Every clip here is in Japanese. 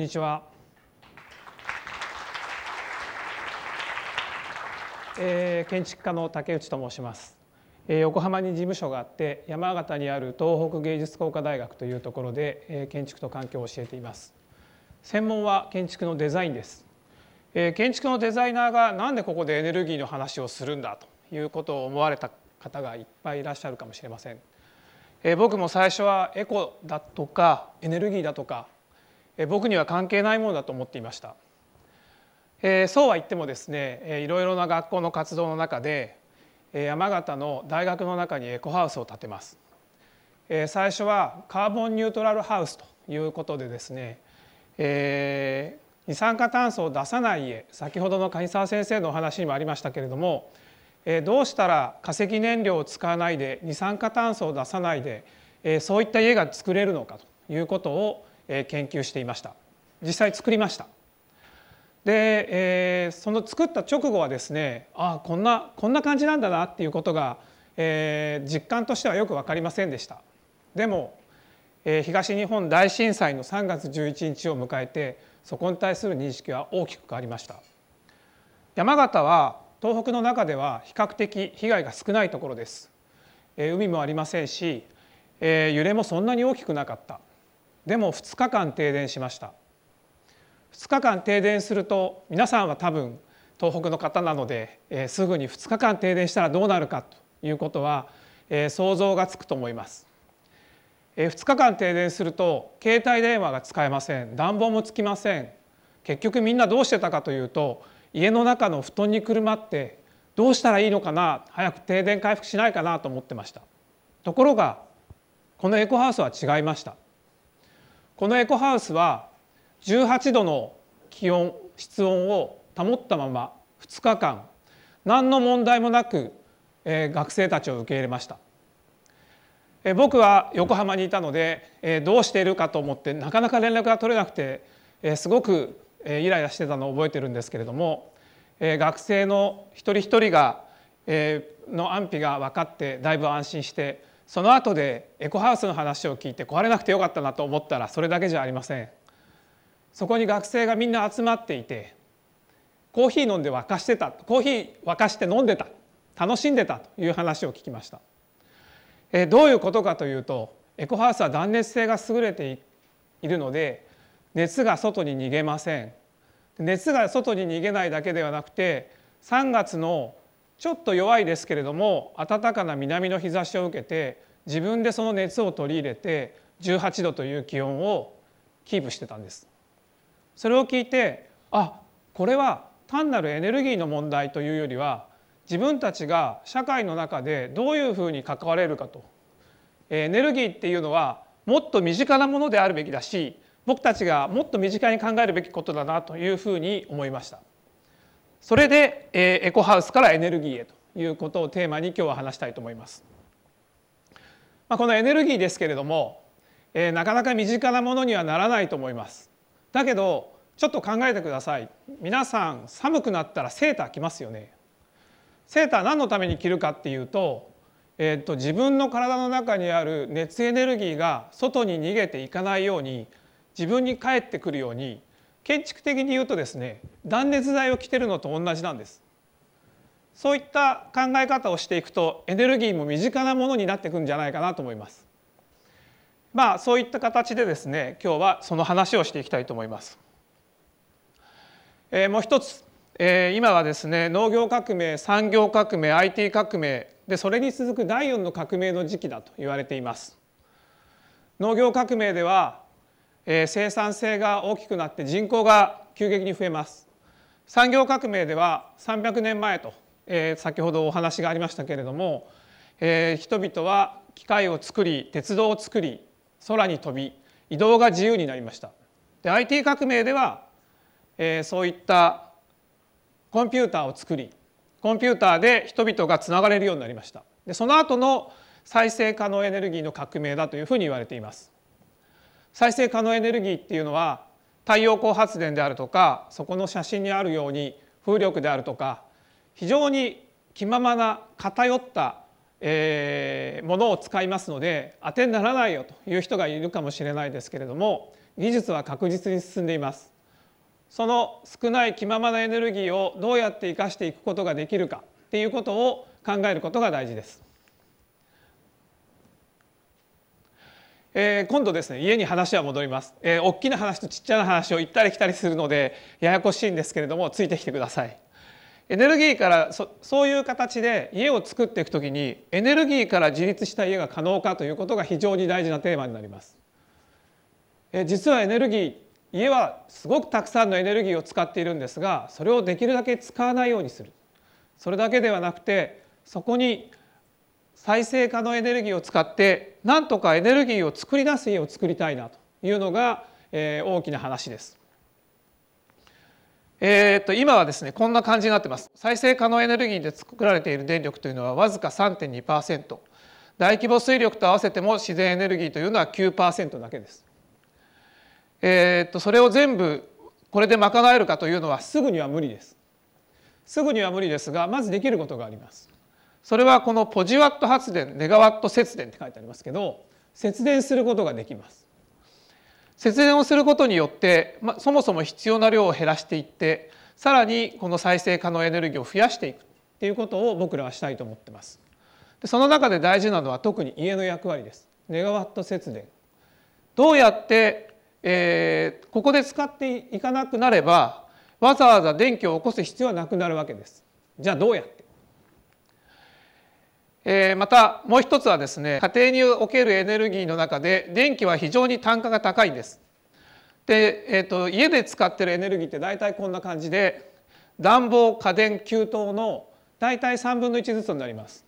にちは。えー、建築家の竹内と申します、えー、横浜に事務所があって山形にある東北芸術工科大学というところで、えー、建築と環境を教えています専門は建築のデザインです、えー、建築のデザイナーが何でここでエネルギーの話をするんだということを思われた方がいっぱいいらっしゃるかもしれません、え僕も最初はエコだとかエネルギーだとか僕には関係ないものだと思っていました。えー、そうは言ってもですねいろいろな学校の活動の中で山形の大学の中にエコハウスを建てます。最初はカーボンニュートラルハウスということでですね、えー、二酸化炭素を出さない家先ほどの蟹沢先生のお話にもありましたけれども、えどうしたら化石燃料を使わないで二酸化炭素を出さないで、えそういった家が作れるのかということを研究していました実際作りましたで、えー、その作った直後はですねあこんなこんな感じなんだなっていうことが、えー、実感としてはよく分かりませんでしたでも、えー、東日本大震災の3月11日を迎えてそこに対する認識は大きく変わりました山形は東北の中では比較的被害が少ないところです、えー、海もありませんし、えー、揺れもそんなに大きくなかったでも2日間停電しました2日間停電すると皆さんは多分東北の方なので、えー、すぐに2日間停電したらどうなるかということは、えー、想像がつくと思います、えー、2日間停電すると携帯電話が使えません暖房もつきません結局みんなどうしてたかというと家の中の布団にくるまってどうしたらいいのかな早く停電回復しないかなと思ってましたところがこのエコハウスは違いましたこのエコハウスは18度の気温室温を保ったまま2日間何の問題もなく、えー、学生たちを受け入れました、えー、僕は横浜にいたので、えー、どうしているかと思ってなかなか連絡が取れなくて、えー、すごく、えー、イライラしてたのを覚えてるんですけれども、えー、学生の一人一人が、えー、の安否が分かってだいぶ安心してその後でエコハウスの話を聞いて壊れなくてよかったなと思ったらそれだけじゃありませんそこに学生がみんな集まっていてコーヒー飲んで沸かしてたコーヒー沸かして飲んでた楽しんでたという話を聞きましたえどういうことかというとエコハウスは断熱性が優れているので熱が外に逃げません熱が外に逃げないだけではなくて3月のちょっと弱いですけれども暖かな南の日差しを受けて自分でその熱を取り入れて18度という気温をキープしてたんです。それを聞いてあこれは単なるエネルギーの問題というよりは自分たちが社会の中でどういうふうに関われるかとエネルギーっていうのはもっと身近なものであるべきだし僕たちがもっと身近に考えるべきことだなというふうに思いました。それで、えー、エコハウスからエネルギーへということをテーマに今日は話したいと思います。まあ、このエネルギーですけれども、えー、なかなか身近なものにはならないと思います。だけどちょっと考えてください。皆さん寒くなったらセーター着ますよね。セーター何のために着るかっていうと,、えっと自分の体の中にある熱エネルギーが外に逃げていかないように自分に返ってくるように建築的に言うとですね断熱材を着てるのと同じなんです。そういった考え方をしていくとエネルギーも身近なものになっていくんじゃないかなと思います。まあそういった形でですね今日はその話をしていきたいと思います。えー、もう一つ、えー、今はですね農業革命産業革命 IT 革命でそれに続く第4の革命の時期だと言われています。農業革命ではえ生産性が大きくなって人口が急激に増えます産業革命では300年前と、え先ほどお話がありましたけれども、え人々は機械を作り鉄道を作り空に飛び移動が自由になりましたで IT 革命では、えそういったコンピューターを作りコンピューターで人々がつながれるようになりましたでその後の再生可能エネルギーの革命だというふうに言われています再生可能エネルギーっていうのは太陽光発電であるとかそこの写真にあるように風力であるとか非常に気ままな偏った、えー、ものを使いますので当てにならないよという人がいるかもしれないですけれども技術は確実に進んでいます。その少ない気ままなエネルギーをどうやって生かしていくことができるかっていうことを考えることが大事です。えー、今度ですね家に話は戻ります、えー、大きな話とちっちゃな話を行ったり来たりするのでややこしいんですけれどもついてきてくださいエネルギーからそそういう形で家を作っていくときにエネルギーから自立した家が可能かということが非常に大事なテーマになります、えー、実はエネルギー家はすごくたくさんのエネルギーを使っているんですがそれをできるだけ使わないようにするそれだけではなくてそこに再生可能エネルギーを使ってなんとかエネルギーを作り出す家を作りたいなというのが、えー、大きな話です。えー、っと今はですねこんな感じになってます。再生可能エネルギーで作られている電力というのはわずか3.2%大規模水力と合わせても自然エネルギーというのは9%だけです。えー、っとそれを全部これで賄えるかというのはすぐには無理です。すぐには無理ですがまずできることがあります。それはこのポジワット発電メガワット節電って書いてありますけど節電することができます節電をすることによって、まあ、そもそも必要な量を減らしていってさらにこの再生可能エネルギーを増やしていくっていうことを僕らはしたいと思ってますでその中で大事なのは特に家の役割ですメガワット節電どうやって、えー、ここで使っていかなくなればわざわざ電気を起こす必要はなくなるわけですじゃあどうやってえー、またもう一つはですね家庭におけるエネルギーの中で電気は非常に単価が高いんです。で、えーと、家で使ってるエネルギーって大体こんな感じで暖房家電給湯の大体3分の1ずつになります。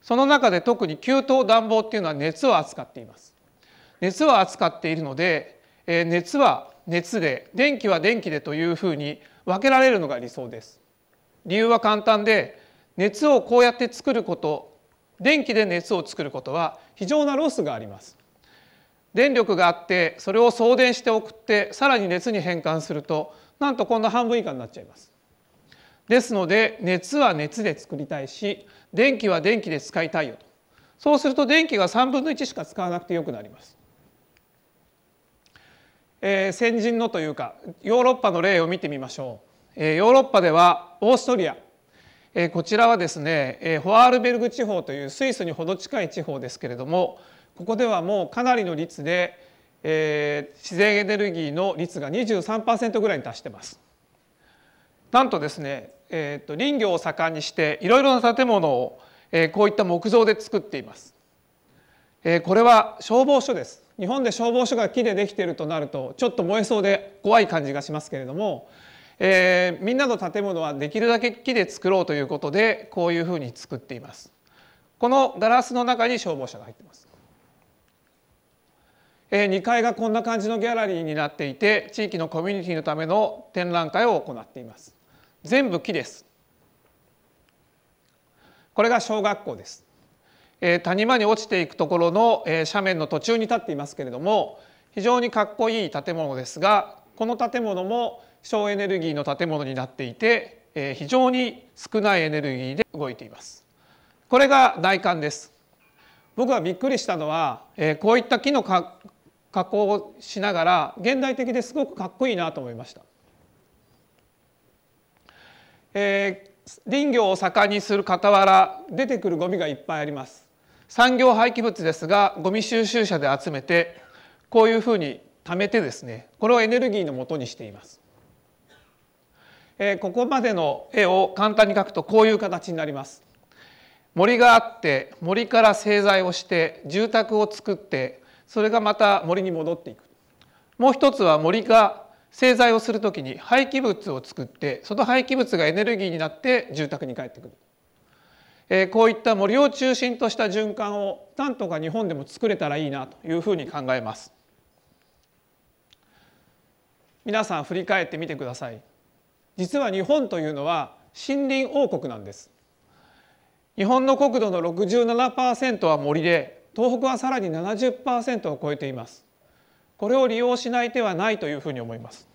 その中で特に給湯暖房っていうのは熱を扱っています。熱は扱っているので、えー、熱は熱で電気は電気でというふうに分けられるのが理想です。理由は簡単で熱をこうやって作ること電気で熱を作ることは非常なロスがあります電力があってそれを送電して送ってさらに熱に変換するとなんとこんな半分以下になっちゃいますですので熱は熱で作りたいし電気は電気で使いたいよとそうすると電気が3分の1しか使わなくてよくなります、えー、先人のというかヨーロッパの例を見てみましょう、えー、ヨーロッパではオーストリアえこちらはですね、えホアールベルグ地方というスイスにほど近い地方ですけれどもここではもうかなりの率で、え自然エネルギーの率が23%ぐらいに達してます。なんとですね、えー、と林業を盛んにしていろいろな建物を、えこういった木造で作っています。えこれは消防署です。日本で消防署が木でできているとなるとちょっと燃えそうで怖い感じがしますけれどもえー、みんなの建物はできるだけ木で作ろうということでこういうふうに作っていますこのガラスの中に消防車が入ってます、えー、2階がこんな感じのギャラリーになっていて地域のコミュニティのための展覧会を行っています全部木ですこれが小学校です、えー、谷間に落ちていくところの、えー、斜面の途中に立っていますけれども非常にかっこいい建物ですがこの建物も省エネルギーの建物になっていて、えー、非常に少ないエネルギーで動いていますこれが内観です僕はびっくりしたのは、えー、こういった木の加工をしながら現代的ですごくかっこいいなと思いました、えー、林業を盛んにする傍ら出てくるゴミがいっぱいあります産業廃棄物ですがゴミ収集車で集めてこういうふうに貯めてですねこれをエネルギーのもとにしていますえここまでの絵を簡単に描くとこういう形になります。森があって森から製材をして住宅を作ってそれがまた森に戻っていく。もう一つは森が製材をする時に廃棄物を作ってその廃棄物がエネルギーになって住宅に帰ってくる。えこういった森を中心とした循環をなんとか日本でも作れたらいいなというふうに考えます。皆さん振り返ってみてください。実は日本というのは森林王国なんです日本の国土の67%は森で東北はさらに70%を超えていますこれを利用しない手はないというふうに思います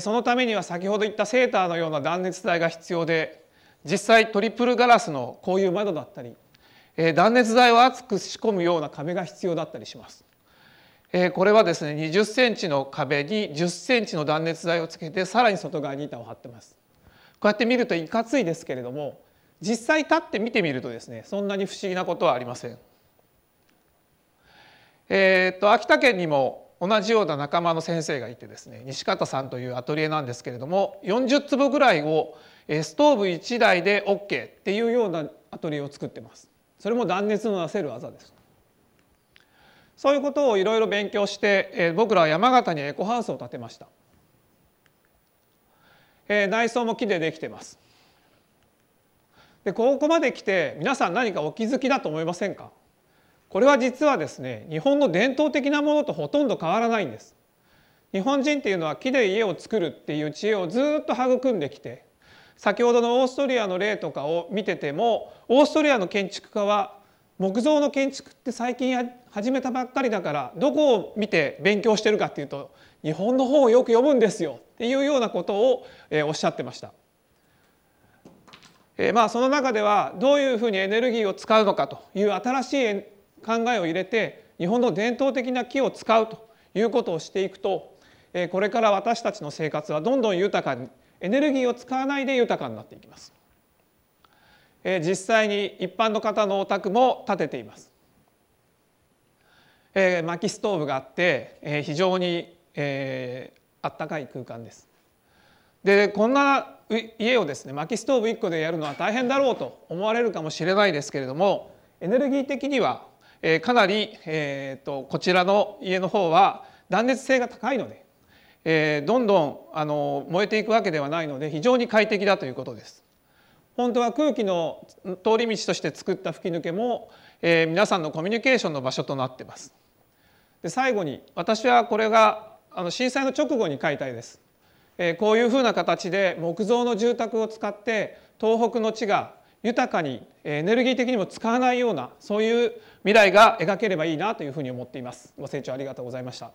そのためには先ほど言ったセーターのような断熱材が必要で実際トリプルガラスのこういう窓だったり断熱材を厚く仕込むような壁が必要だったりしますえこれはですね20センチの壁に10センチの断熱材をつけてさらに外側に板を張ってます。こうやって見るといかついですけれども実際立って見てみるとですねそんなに不思議なことはありません。えー、っと秋田県にも同じような仲間の先生がいてですね西方さんというアトリエなんですけれども40坪ぐらいをストーブ1台で OK っていうようなアトリエを作ってます。それも断熱のなせる技です。そういうことをいろいろ勉強して、えー、僕らは山形にエコハウスを建てました、えー、内装も木でできてますでここまで来て皆さん何かお気づきだと思いませんかこれは実はですね日本の伝統的なものとほとんど変わらないんです日本人っていうのは木で家を作るっていう知恵をずっと育んできて先ほどのオーストリアの例とかを見ててもオーストリアの建築家は木造の建築って最近始めたばっかりだからどこを見て勉強してるかっていうと日本の本をよく読むんですよっていうようなことを、えー、おっしゃってました。えー、まあその中ではどういうふうにエネルギーを使うのかという新しい考えを入れて日本の伝統的な木を使うということをしていくと、えー、これから私たちの生活はどんどん豊かにエネルギーを使わないで豊かになっていきます。え実際に一般の方のお宅も建てています。えー、薪ストーブがあって、えー、非常に、えー、あったかい空間です。でこんな家をですね薪ストーブ1個でやるのは大変だろうと思われるかもしれないですけれどもエネルギー的には、えー、かなり、えーと、とこちらの家の方は断熱性が高いので、えー、どんどんあの燃えていくわけではないので非常に快適だということです。本当は空気の通り道として作った吹き抜けも、えー、皆さんのコミュニケーションの場所となってます。で最後に私はこれがあの震災の直後にいた体です、えー、こういうふうな形で木造の住宅を使って東北の地が豊かにエネルギー的にも使わないようなそういう未来が描ければいいなというふうに思っています。ご清聴ありがとうございました。